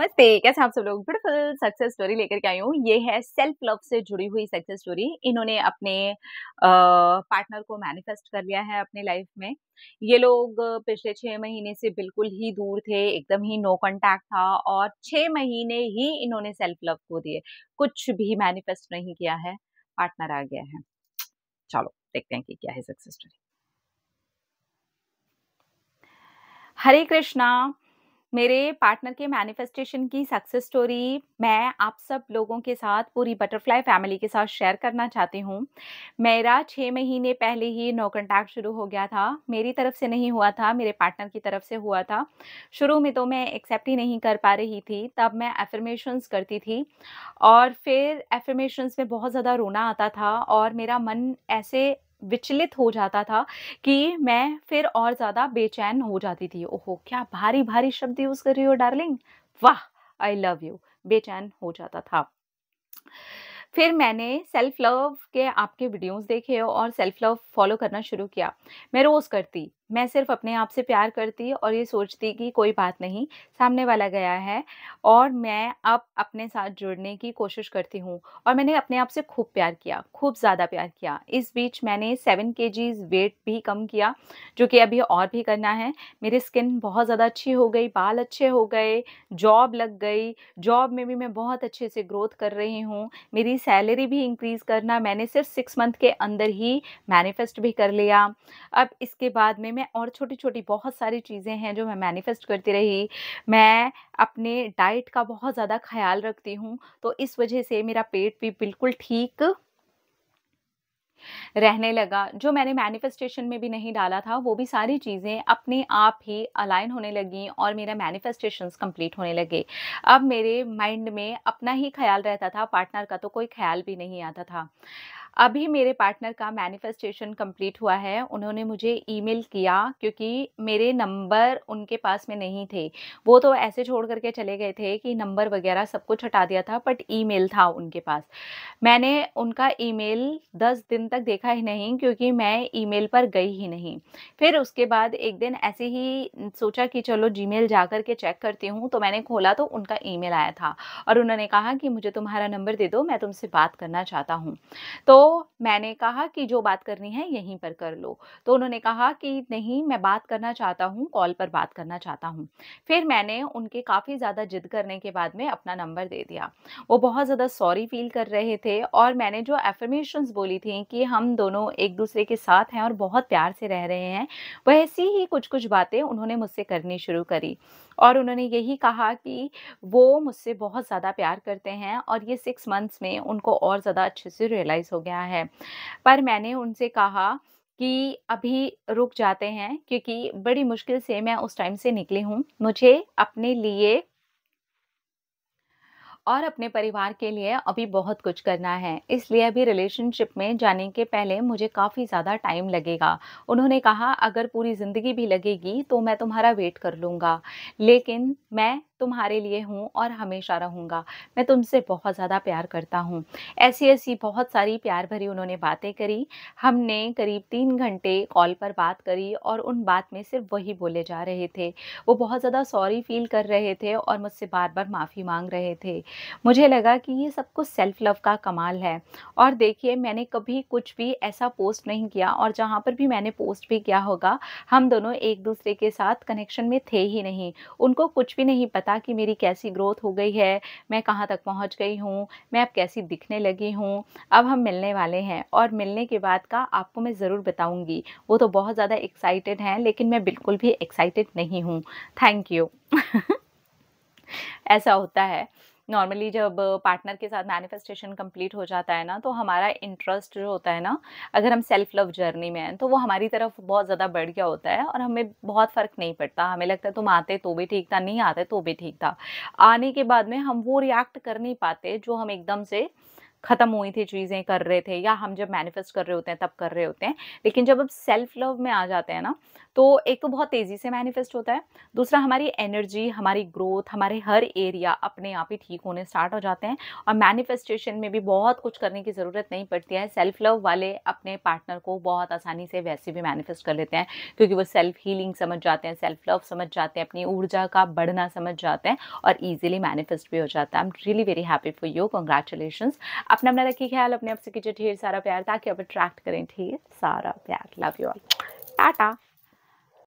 नमस्ते कैसे आप सब लोग ब्यूटीफुल सक्सेस स्टोरी लेकर के आई हूँ ये है सेल्फ लव से जुड़ी हुई सक्सेस स्टोरी इन्होंने अपने पार्टनर को मैनिफेस्ट कर लिया है अपने लाइफ में ये लोग पिछले छः महीने से बिल्कुल ही दूर थे एकदम ही नो कांटेक्ट था और छः महीने ही इन्होंने सेल्फ लव को दिए कुछ भी मैनिफेस्ट नहीं किया है पार्टनर आ गया है चलो देखते हैं कि क्या है सक्सेस स्टोरी हरे कृष्णा मेरे पार्टनर के मैनिफेस्टेशन की सक्सेस स्टोरी मैं आप सब लोगों के साथ पूरी बटरफ्लाई फैमिली के साथ शेयर करना चाहती हूँ मेरा छः महीने पहले ही नो कंटैक्ट शुरू हो गया था मेरी तरफ से नहीं हुआ था मेरे पार्टनर की तरफ से हुआ था शुरू में तो मैं एक्सेप्ट ही नहीं कर पा रही थी तब मैं एफर्मेशंस करती थी और फिर एफर्मेशंस में बहुत ज़्यादा रोना आता था और मेरा मन ऐसे विचलित हो जाता था कि मैं फिर और ज़्यादा बेचैन हो जाती थी ओहो क्या भारी भारी शब्द यूज़ कर रही हो डार्लिंग वाह आई लव यू बेचैन हो जाता था फिर मैंने सेल्फ लव के आपके वीडियोस देखे और सेल्फ लव फॉलो करना शुरू किया मैं रोज़ करती मैं सिर्फ अपने आप से प्यार करती और ये सोचती कि कोई बात नहीं सामने वाला गया है और मैं अब अपने साथ जुड़ने की कोशिश करती हूँ और मैंने अपने आप से खूब प्यार किया खूब ज़्यादा प्यार किया इस बीच मैंने सेवन के वेट भी कम किया जो कि अभी और भी करना है मेरी स्किन बहुत ज़्यादा अच्छी हो गई बाल अच्छे हो गए जॉब लग गई जॉब में भी मैं बहुत अच्छे से ग्रोथ कर रही हूँ मेरी सैलरी भी इंक्रीज़ करना मैंने सिर्फ सिक्स मंथ के अंदर ही मैनिफेस्ट भी कर लिया अब इसके बाद में में और छोटी छोटी बहुत सारी चीज़ें हैं जो मैं मैनिफेस्ट करती रही मैं अपने डाइट का बहुत ज़्यादा ख्याल रखती हूँ तो इस वजह से मेरा पेट भी बिल्कुल ठीक रहने लगा जो मैंने मैनिफेस्टेशन में भी नहीं डाला था वो भी सारी चीज़ें अपने आप ही अलाइन होने लगी और मेरा मैनिफेस्टेशन कंप्लीट होने लगे अब मेरे माइंड में अपना ही ख्याल रहता था पार्टनर का तो कोई ख्याल भी नहीं आता था अभी मेरे पार्टनर का मैनिफेस्टेशन कंप्लीट हुआ है उन्होंने मुझे ईमेल किया क्योंकि मेरे नंबर उनके पास में नहीं थे वो तो ऐसे छोड़ करके चले गए थे कि नंबर वगैरह सब कुछ हटा दिया था बट ईमेल था उनके पास मैंने उनका ईमेल दस दिन तक देखा ही नहीं क्योंकि मैं ईमेल पर गई ही नहीं फिर उसके बाद एक दिन ऐसे ही सोचा कि चलो मेल जा कर के चेक करती हूँ तो मैंने खोला तो उनका ईमेल आया था और उन्होंने कहा कि मुझे तुम्हारा नंबर दे दो मैं तुमसे बात करना चाहता हूँ तो तो मैंने कहा कि जो बात करनी है यहीं पर कर लो तो उन्होंने कहा कि नहीं मैं बात करना चाहता हूँ कॉल पर बात करना चाहता हूँ फिर मैंने उनके काफ़ी ज़्यादा जिद करने के बाद में अपना नंबर दे दिया वो बहुत ज़्यादा सॉरी फील कर रहे थे और मैंने जो एफर्मेशंस बोली थी कि हम दोनों एक दूसरे के साथ हैं और बहुत प्यार से रह रहे हैं वैसी ही कुछ कुछ बातें उन्होंने मुझसे करनी शुरू करी और उन्होंने यही कहा कि वो मुझसे बहुत ज़्यादा प्यार करते हैं और ये सिक्स मंथ्स में उनको और ज़्यादा अच्छे से रियलाइज़ हो गया गया है पर मैंने उनसे कहा कि अभी रुक जाते हैं क्योंकि बड़ी मुश्किल से मैं उस टाइम से निकली हूँ मुझे अपने लिए और अपने परिवार के लिए अभी बहुत कुछ करना है इसलिए अभी रिलेशनशिप में जाने के पहले मुझे काफ़ी ज़्यादा टाइम लगेगा उन्होंने कहा अगर पूरी ज़िंदगी भी लगेगी तो मैं तुम्हारा वेट कर लूँगा लेकिन मैं तुम्हारे लिए हूँ और हमेशा रहूँगा मैं तुमसे बहुत ज़्यादा प्यार करता हूँ ऐसी ऐसी बहुत सारी प्यार भरी उन्होंने बातें करी हमने करीब तीन घंटे कॉल पर बात करी और उन बात में सिर्फ वही बोले जा रहे थे वो बहुत ज़्यादा सॉरी फील कर रहे थे और मुझसे बार बार माफ़ी मांग रहे थे मुझे लगा कि ये सब कुछ सेल्फ़ लव का कमाल है और देखिए मैंने कभी कुछ भी ऐसा पोस्ट नहीं किया और जहाँ पर भी मैंने पोस्ट भी किया होगा हम दोनों एक दूसरे के साथ कनेक्शन में थे ही नहीं उनको कुछ भी नहीं पता पता कि मेरी कैसी ग्रोथ हो गई है मैं कहाँ तक पहुँच गई हूँ मैं अब कैसी दिखने लगी हूँ अब हम मिलने वाले हैं और मिलने के बाद का आपको मैं ज़रूर बताऊँगी वो तो बहुत ज़्यादा एक्साइटेड हैं लेकिन मैं बिल्कुल भी एक्साइटेड नहीं हूँ थैंक यू ऐसा होता है नॉर्मली जब पार्टनर के साथ मैनिफेस्टेशन कंप्लीट हो जाता है ना तो हमारा इंटरेस्ट जो होता है ना अगर हम सेल्फ लव जर्नी में हैं तो वो हमारी तरफ बहुत ज़्यादा बढ़ गया होता है और हमें बहुत फ़र्क नहीं पड़ता हमें लगता है तुम आते तो भी ठीक था नहीं आते तो भी ठीक था आने के बाद में हम वो रिएक्ट कर नहीं पाते जो हम एकदम से ख़त्म हुई थी चीज़ें कर रहे थे या हम जब मैनिफेस्ट कर रहे होते हैं तब कर रहे होते हैं लेकिन जब हम सेल्फ लव में आ जाते हैं ना तो एक तो बहुत तेज़ी से मैनिफेस्ट होता है दूसरा हमारी एनर्जी हमारी ग्रोथ हमारे हर एरिया अपने आप ही ठीक होने स्टार्ट हो जाते हैं और मैनिफेस्टेशन में भी बहुत कुछ करने की ज़रूरत नहीं पड़ती है सेल्फ लव वाले अपने पार्टनर को बहुत आसानी से वैसे भी मैनिफेस्ट कर लेते हैं क्योंकि वो सेल्फ हीलिंग समझ जाते हैं सेल्फ लव समझ जाते हैं अपनी ऊर्जा का बढ़ना समझ जाते हैं और ईजिली मैनिफेस्ट भी हो जाता है I am really very happy for you congratulation अपना अपना रखिए ख्याल अपने आप से कीजिए ढेर सारा प्यार ताकि आप अट्रैक्ट करें ढेर सारा प्यार लव यू ऑल टाटा